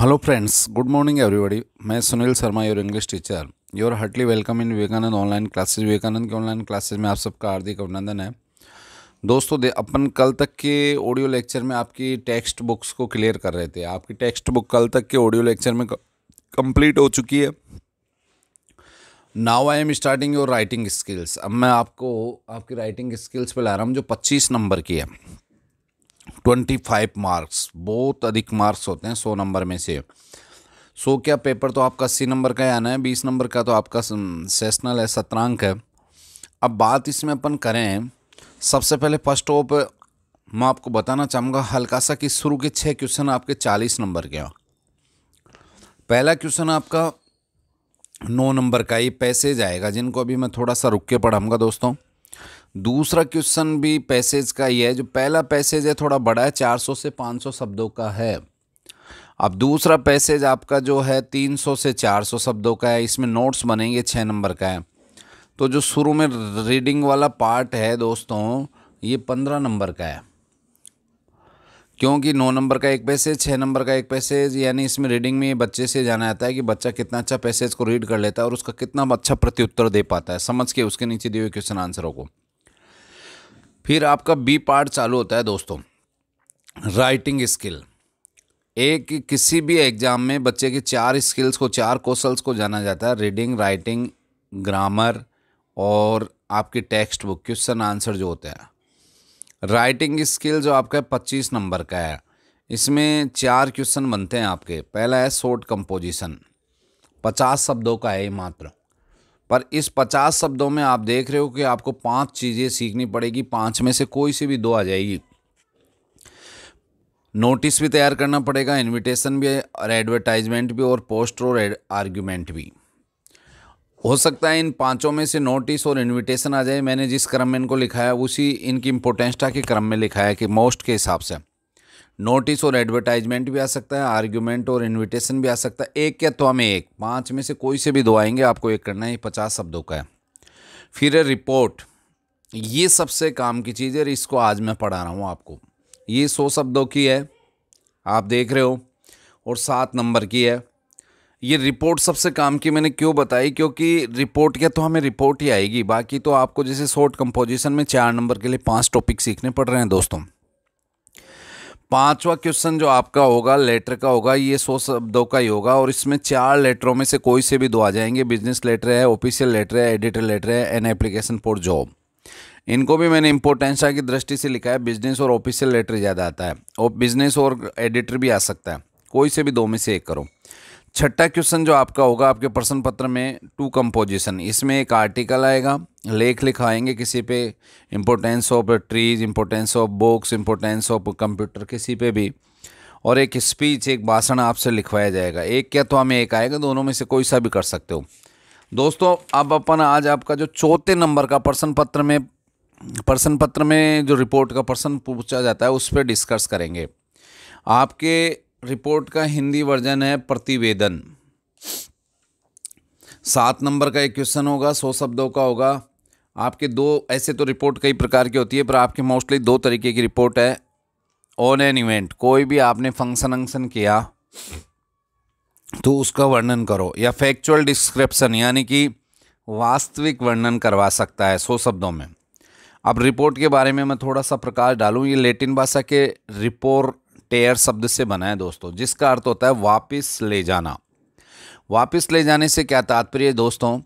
hello friends good morning everybody मैं Sunil Sharma your English teacher your heartly welcome in Vivekanand online classes Vivekanand के online classes में आप सबका हार्दिक अभिनंदन है दोस्तों दे अपन कल तक के ऑडियो लेक्चर में आपकी टेक्स्ट बुक्स को क्लियर कर रहे थे आपकी टेक्स्ट बुक कल तक के ऑडियो लेक्चर में कंप्लीट हो चुकी है now I am starting your writing skills अब मैं आपको आपकी राइटिंग स्किल्स पर ला रहा हूँ जो पच्चीस नंबर की है ट्वेंटी फाइव मार्क्स बहुत अधिक मार्क्स होते हैं सौ नंबर में से सो क्या पेपर तो आपका अस्सी नंबर का ही आना है बीस नंबर का तो आपका सेशनल है सत्रांक है अब बात इसमें अपन करें सबसे पहले फर्स्ट ऑफ मैं आपको बताना चाहूँगा हल्का सा कि शुरू के छः क्वेश्चन आपके चालीस नंबर के हैं पहला क्वेश्चन आपका नौ नंबर का ये पैसेज आएगा जिनको अभी मैं थोड़ा सा रुक के पढ़ाऊँगा दोस्तों दूसरा क्वेश्चन भी पैसेज का ही है जो पहला पैसेज है थोड़ा बड़ा है 400 से 500 शब्दों का है अब दूसरा पैसेज आपका जो है 300 से 400 शब्दों का है इसमें नोट्स बनेंगे छः नंबर का है तो जो शुरू में रीडिंग वाला पार्ट है दोस्तों ये पंद्रह नंबर का है क्योंकि नौ नंबर का एक पैसेज छः नंबर का एक पैसेज यानी इसमें रीडिंग में बच्चे से जाना आता है कि बच्चा कितना अच्छा पैसेज को रीड कर लेता है और उसका कितना अच्छा प्रत्युत्तर दे पाता है समझ के उसके नीचे दिए हुए क्वेश्चन आंसरों को फिर आपका बी पार्ट चालू होता है दोस्तों राइटिंग स्किल एक किसी भी एग्ज़ाम में बच्चे के चार स्किल्स को चार कौशल्स को जाना जाता है रीडिंग राइटिंग ग्रामर और आपकी टेक्स्ट बुक क्वेश्चन आंसर जो होता है राइटिंग स्किल जो आपका पच्चीस नंबर का है इसमें चार क्वेश्चन बनते हैं आपके पहला है शॉर्ट कंपोजिशन पचास शब्दों का है मात्र पर इस पचास शब्दों में आप देख रहे हो कि आपको पांच चीज़ें सीखनी पड़ेगी पांच में से कोई सी भी दो आ जाएगी नोटिस भी तैयार करना पड़ेगा इनविटेशन भी और एडवर्टाइजमेंट भी और पोस्टर और आर्ग्यूमेंट भी हो सकता है इन पांचों में से नोटिस और इनविटेशन आ जाए मैंने जिस क्रम में इनको लिखा है उसी इनकी इम्पोर्टेंसटा के क्रम में लिखा है कि मोस्ट के हिसाब से नोटिस और एडवर्टाइजमेंट भी आ सकता है आर्ग्यूमेंट और इनविटेशन भी आ सकता है एक या तो हमें एक पाँच में से कोई से भी दो आएंगे आपको एक करना है पचास शब्दों का है फिर है रिपोर्ट ये सबसे काम की चीज़ है और इसको आज मैं पढ़ा रहा हूँ आपको ये सौ शब्दों की है आप देख रहे हो और सात नंबर की है ये रिपोर्ट सबसे काम की मैंने क्यों बताई क्योंकि रिपोर्ट क्या तो हमें रिपोर्ट ही आएगी बाकी तो आपको जैसे शॉर्ट कंपोजिशन में चार नंबर के लिए पांच टॉपिक सीखने पड़ रहे हैं दोस्तों पांचवा क्वेश्चन जो आपका होगा लेटर का होगा ये सौ शब्दों का ही होगा और इसमें चार लेटरों में से कोई से भी दो आ जाएंगे बिजनेस लेटर है ऑफिशियल लेटर है एडिटर लेटर है एन एप्लीकेशन फॉर जॉब इनको भी मैंने इंपोर्टेंसा की दृष्टि से लिखा है बिजनेस और ऑफिशियल लेटर ज़्यादा आता है और बिजनेस और एडिटर भी आ सकता है कोई से भी दो में से एक करो छठा क्वेश्चन जो आपका होगा आपके प्रश्न पत्र में टू कंपोजिशन इसमें एक आर्टिकल आएगा लेख लिखाएंगे किसी पे importance of trees importance of books importance of computer किसी पे भी और एक स्पीच एक भाषण आपसे लिखवाया जाएगा एक क्या तो हमें एक आएगा दोनों में से कोई सा भी कर सकते हो दोस्तों अब अपन आज आपका जो चौथे नंबर का प्रश्न पत्र में प्रश्न पत्र में जो रिपोर्ट का प्रश्न पूछा जाता है उस पर डिस्कस करेंगे आपके रिपोर्ट का हिंदी वर्जन है प्रतिवेदन सात नंबर का एक क्वेश्चन होगा सौ शब्दों का होगा आपके दो ऐसे तो रिपोर्ट कई प्रकार की होती है पर आपके मोस्टली दो तरीके की रिपोर्ट है ऑन एन इवेंट कोई भी आपने फंक्शन वंक्शन किया तो उसका वर्णन करो या फैक्चुअल डिस्क्रिप्शन यानी कि वास्तविक वर्णन करवा सकता है सौ शब्दों में अब रिपोर्ट के बारे में मैं थोड़ा सा प्रकाश डालूँ ये लेटिन भाषा के रिपोर्ट टेयर शब्द से बना है दोस्तों जिसका अर्थ होता है वापस ले जाना वापस ले जाने से क्या तात्पर्य दोस्तों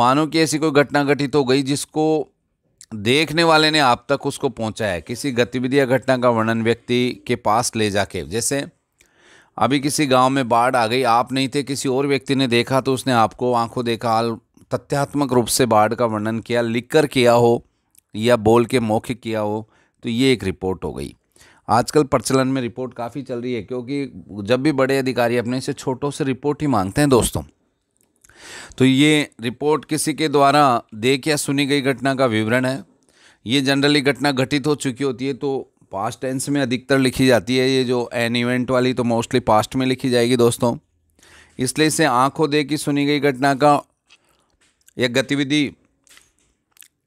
मानो कि ऐसी कोई घटना घटित हो गई जिसको देखने वाले ने आप तक उसको पहुंचाया किसी गतिविधि या घटना का वर्णन व्यक्ति के पास ले जाके जैसे अभी किसी गांव में बाढ़ आ गई आप नहीं थे किसी और व्यक्ति ने देखा तो उसने आपको आंखों देखा हाल तथ्यात्मक रूप से बाढ़ का वर्णन किया लिख कर किया हो या बोल के मौखिक किया हो तो ये एक रिपोर्ट हो गई आजकल प्रचलन में रिपोर्ट काफ़ी चल रही है क्योंकि जब भी बड़े अधिकारी अपने से छोटों से रिपोर्ट ही मांगते हैं दोस्तों तो ये रिपोर्ट किसी के द्वारा देख या सुनी गई घटना का विवरण है ये जनरली घटना घटित हो चुकी होती है तो पास्ट टेंस में अधिकतर लिखी जाती है ये जो एन इवेंट वाली तो मोस्टली पास्ट में लिखी जाएगी दोस्तों इसलिए इसे आंखों देखी सुनी गई घटना का यह गतिविधि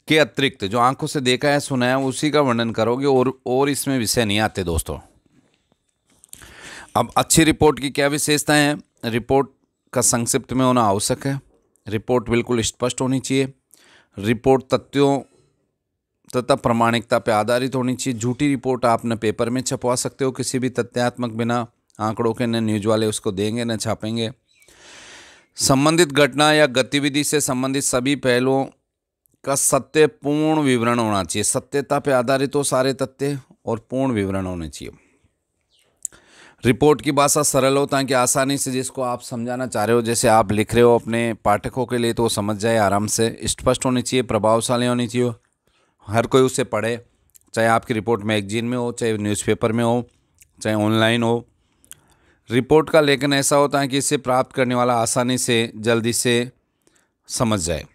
के अतिरिक्त जो आंखों से देखा है सुना है उसी का वर्णन करोगे और और इसमें विषय नहीं आते दोस्तों अब अच्छी रिपोर्ट की क्या विशेषताएं हैं रिपोर्ट का संक्षिप्त में होना आवश्यक है रिपोर्ट बिल्कुल स्पष्ट होनी चाहिए रिपोर्ट तथ्यों तथा प्रमाणिकता पर आधारित होनी चाहिए झूठी रिपोर्ट आपने पेपर में छपवा सकते हो किसी भी तथ्यात्मक बिना आंकड़ों के न न्यूज वाले उसको देंगे न छापेंगे संबंधित घटना या गतिविधि से संबंधित सभी पहलुओं का सत्य पूर्ण विवरण होना चाहिए सत्यता पे आधारित हो सारे तथ्य और पूर्ण विवरण होने चाहिए रिपोर्ट की भाषा सरल हो ताकि आसानी से जिसको आप समझाना चाह रहे हो जैसे आप लिख रहे हो अपने पाठकों के लिए तो वो समझ जाए आराम से स्पष्ट होनी चाहिए प्रभावशाली होनी चाहिए हर कोई उसे पढ़े चाहे आपकी रिपोर्ट मैगजीन में हो चाहे न्यूज़पेपर में हो चाहे ऑनलाइन हो रिपोर्ट का लेखन ऐसा होता है कि इसे प्राप्त करने वाला आसानी से जल्दी से समझ जाए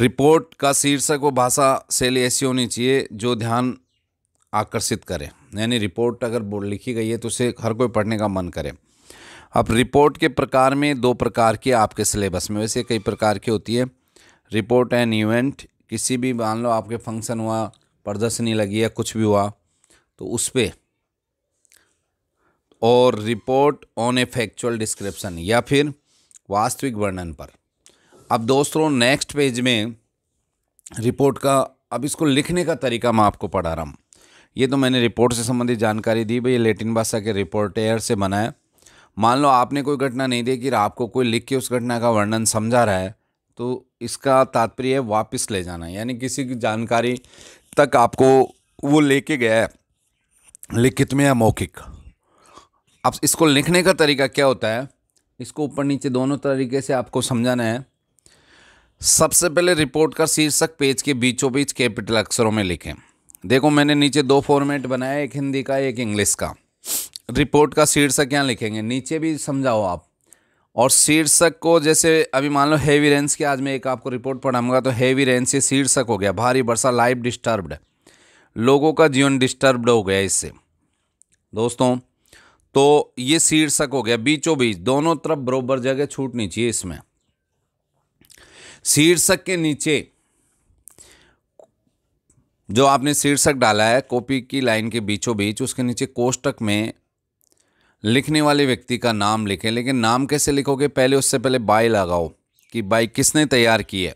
रिपोर्ट का शीर्षक वो भाषा शैली ऐसी होनी चाहिए जो ध्यान आकर्षित करे यानी रिपोर्ट अगर लिखी गई है तो उसे हर कोई पढ़ने का मन करे अब रिपोर्ट के प्रकार में दो प्रकार के आपके सिलेबस में वैसे कई प्रकार की होती है रिपोर्ट एंड इवेंट किसी भी मान लो आपके फंक्शन हुआ प्रदर्शनी लगी या कुछ भी हुआ तो उस पर और report on a factual description या फिर वास्तविक वर्णन पर अब दोस्तों नेक्स्ट पेज में रिपोर्ट का अब इसको लिखने का तरीका मैं आपको पढ़ा रहा हूँ ये तो मैंने रिपोर्ट से संबंधित जानकारी दी भाई लेटिन भाषा के रिपोर्टेयर से है मान लो आपने कोई घटना नहीं देखी आपको कोई लिख के उस घटना का वर्णन समझा रहा है तो इसका तात्पर्य है वापस ले जाना यानी किसी की जानकारी तक आपको वो लेके गया है लिखित में या मौखिक अब इसको लिखने का तरीका क्या होता है इसको ऊपर नीचे दोनों तरीके से आपको समझाना है सबसे पहले रिपोर्ट का शीर्षक पेज के बीचों बीच कैपिटल अक्षरों में लिखें देखो मैंने नीचे दो फॉर्मेट बनाया एक हिंदी का एक इंग्लिश का रिपोर्ट का शीर्षक यहाँ लिखेंगे नीचे भी समझाओ आप और शीर्षक को जैसे अभी मान लो हैवी रेंस की आज मैं एक आपको रिपोर्ट पढ़ाऊंगा तो हैवी रेंस ये शीर्षक हो गया भारी वर्षा लाइफ डिस्टर्बड लोगों का जीवन डिस्टर्बड हो गया इससे दोस्तों तो ये शीर्षक हो गया बीचों बीच दोनों तरफ बरोबर जगह छूटनी चाहिए इसमें शीर्षक के नीचे जो आपने शीर्षक डाला है कॉपी की लाइन के बीचों बीच उसके नीचे कोष्टक में लिखने वाले व्यक्ति का नाम लिखें लेकिन नाम कैसे लिखोगे पहले उससे पहले बाई लगाओ कि बाई किसने तैयार की है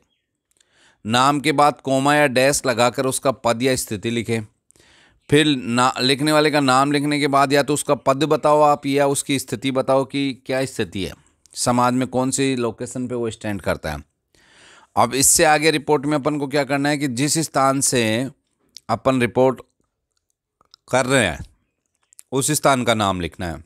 नाम के बाद कोमा या डैश लगाकर उसका पद या स्थिति लिखें फिर ना लिखने वाले का नाम लिखने के बाद या तो उसका पद बताओ आप या उसकी स्थिति बताओ कि क्या स्थिति है समाज में कौन सी लोकेशन पे वो स्टैंड करता है अब इससे आगे रिपोर्ट में अपन को क्या करना है कि जिस स्थान से अपन रिपोर्ट कर रहे हैं उस स्थान का नाम लिखना है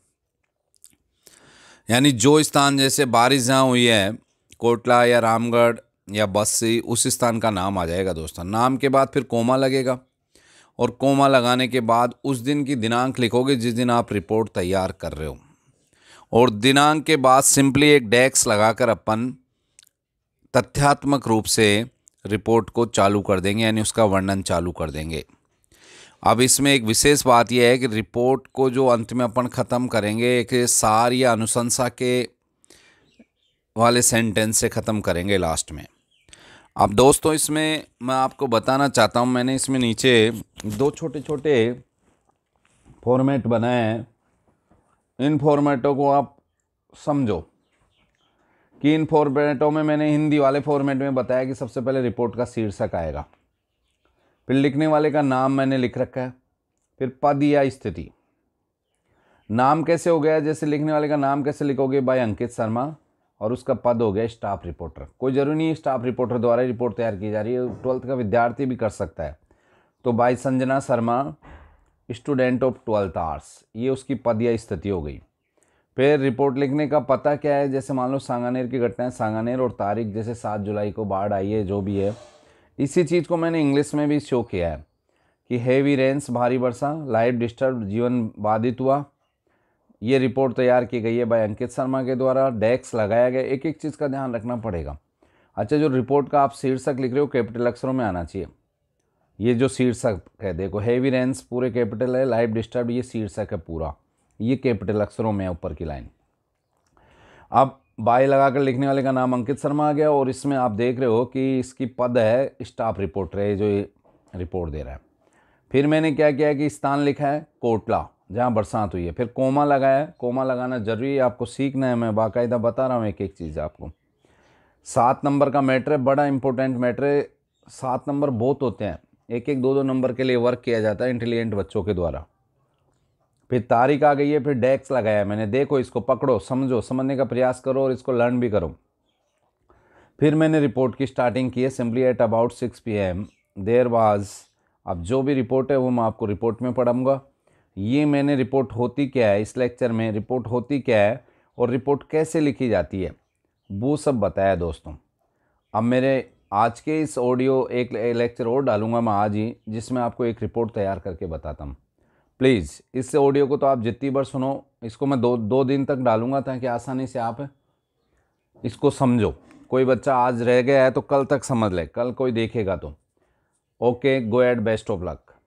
यानी जो स्थान जैसे बारिश जहाँ हुई है कोटला या रामगढ़ या बस्सी उस स्थान का नाम आ जाएगा दोस्तों नाम के बाद फिर कोमा लगेगा और कोमा लगाने के बाद उस दिन की दिनांक लिखोगे जिस दिन आप रिपोर्ट तैयार कर रहे हो और दिनांक के बाद सिंपली एक डैक्स लगाकर अपन तथ्यात्मक रूप से रिपोर्ट को चालू कर देंगे यानी उसका वर्णन चालू कर देंगे अब इसमें एक विशेष बात यह है कि रिपोर्ट को जो अंत में अपन ख़त्म करेंगे एक सार या अनुशंसा के वाले सेंटेंस से ख़त्म करेंगे लास्ट में अब दोस्तों इसमें मैं आपको बताना चाहता हूँ मैंने इसमें नीचे दो छोटे छोटे फॉर्मेट बनाए हैं इन फॉर्मेटों को आप समझो कि इन फॉर्मेटों में मैंने हिंदी वाले फॉर्मेट में बताया कि सबसे पहले रिपोर्ट का शीर्षक आएगा फिर लिखने वाले का नाम मैंने लिख रखा है फिर पद या स्थिति नाम कैसे हो गया जैसे लिखने वाले का नाम कैसे लिखोगे भाई अंकित शर्मा और उसका पद हो गया स्टाफ रिपोर्टर कोई ज़रूरी नहीं स्टाफ रिपोर्टर द्वारा रिपोर्ट तैयार की जा रही है ट्वेल्थ का विद्यार्थी भी कर सकता है तो भाई Sanjana Sharma student of twelfth arts ये उसकी पद या स्थिति हो गई फिर रिपोर्ट लिखने का पता क्या है जैसे मान लो सांगानेर की घटना है सांगानेर और तारीख जैसे सात जुलाई को बाढ़ आई है जो भी है इसी चीज़ को मैंने इंग्लिश में भी शो किया है कि हैवी रेंस भारी वर्षा लाइफ डिस्टर्ब जीवन बाधित हुआ ये रिपोर्ट तैयार की गई है भाई अंकित शर्मा के द्वारा डेस्क लगाया गया एक एक चीज़ का ध्यान रखना पड़ेगा अच्छा जो रिपोर्ट का आप शीर्षक लिख रहे हो कैपिटल अक्षरों में आना चाहिए ये जो शीर्षक है देखो हैवी रेंस पूरे कैपिटल है लाइफ डिस्टर्ब ये शीर्षक है पूरा ये कैपिटल अक्षरों में ऊपर की लाइन अब बाय लगाकर लिखने वाले का नाम अंकित शर्मा आ गया और इसमें आप देख रहे हो कि इसकी पद है स्टाफ रिपोर्टर है जो रिपोर्ट दे रहा है फिर मैंने क्या किया कि स्थान लिखा है कोटला जहाँ बरसात हुई है फिर कोमा लगाया कोमा लगाना ज़रूरी है आपको सीखना है मैं बाकायदा बता रहा हूँ एक एक चीज़ आपको सात नंबर का मैटर है बड़ा इंपॉर्टेंट मैटर है सात नंबर बहुत होते हैं एक एक दो दो नंबर के लिए वर्क किया जाता है इंटेलिजेंट बच्चों के द्वारा फिर तारीख आ गई है फिर डेक्स लगाया मैंने देखो इसको पकड़ो समझो समझने का प्रयास करो और इसको लर्न भी करो फिर मैंने रिपोर्ट की स्टार्टिंग की है at about six P M there was अब जो भी रिपोर्ट है वो मैं आपको रिपोर्ट में पढ़ाऊँगा ये मैंने रिपोर्ट होती क्या है इस लेक्चर में रिपोर्ट होती क्या है और रिपोर्ट कैसे लिखी जाती है वो सब बताया दोस्तों अब मेरे आज के इस ऑडियो एक लेक्चर और डालूंगा मैं आज ही जिसमें आपको एक रिपोर्ट तैयार करके बताता हूँ प्लीज़ इस ऑडियो को तो आप जितनी बार सुनो इसको मैं दो दो दिन तक डालूंगा ताकि आसानी से आप इसको समझो कोई बच्चा आज रह गया है तो कल तक समझ ले कल कोई देखेगा तो okay go at best of luck